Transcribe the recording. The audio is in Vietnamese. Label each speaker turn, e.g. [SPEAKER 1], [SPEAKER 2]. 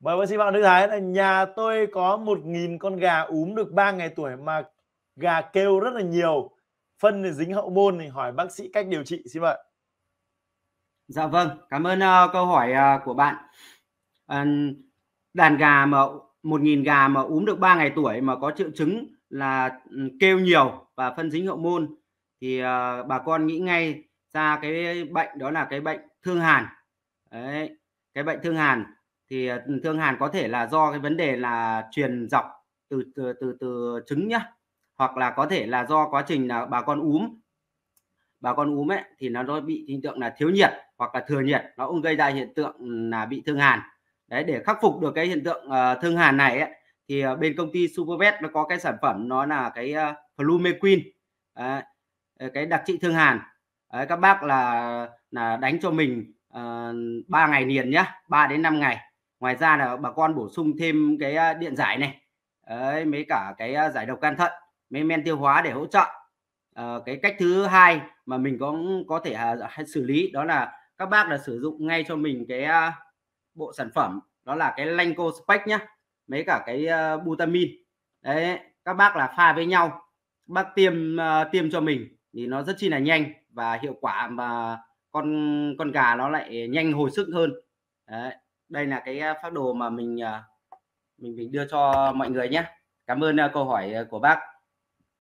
[SPEAKER 1] Vâng, vâng, mời bác sĩ Phạm Đức Thái là nhà tôi có 1.000 con gà úm được 3 ngày tuổi mà gà kêu rất là nhiều. Phân thì dính hậu môn thì hỏi bác sĩ cách điều trị xin mời. Dạ vâng, cảm ơn uh, câu hỏi uh, của bạn.
[SPEAKER 2] Uh, đàn gà mà 1.000 gà mà úm được 3 ngày tuổi mà có triệu chứng là ừ, kêu nhiều và phân dính hậu môn thì uh, bà con nghĩ ngay ra cái bệnh đó là cái bệnh thương hàn. Đấy, cái bệnh thương hàn thì ờ, thương hàn có thể là do cái vấn đề là truyền dọc từ từ từ, từ trứng nhá hoặc là có thể là do quá trình là bà con úm bà con úm ấy thì nó nó bị hiện tượng là thiếu nhiệt hoặc là thừa nhiệt nó cũng gây ra hiện tượng là bị thương hàn đấy để khắc phục được cái hiện tượng uh, thương hàn này ấy, thì uh, bên công ty Supervet nó có cái sản phẩm nó là cái uh, Flumequin uh, cái đặc trị thương hàn đấy, các bác là là đánh cho mình uh, 3 ngày liền nhá 3 đến 5 ngày ngoài ra là bà con bổ sung thêm cái điện giải này đấy, mấy cả cái giải độc gan thận mấy men tiêu hóa để hỗ trợ à, cái cách thứ hai mà mình cũng có, có thể à, xử lý đó là các bác là sử dụng ngay cho mình cái à, bộ sản phẩm đó là cái Lanco Spec nhá mấy cả cái à, butamin đấy các bác là pha với nhau bác tiêm à, tiêm cho mình thì nó rất chi là nhanh và hiệu quả mà con con gà nó lại nhanh hồi sức hơn đấy đây là cái à, phác đồ mà mình à, mình mình đưa cho mọi người nhé cảm ơn à, câu hỏi của bác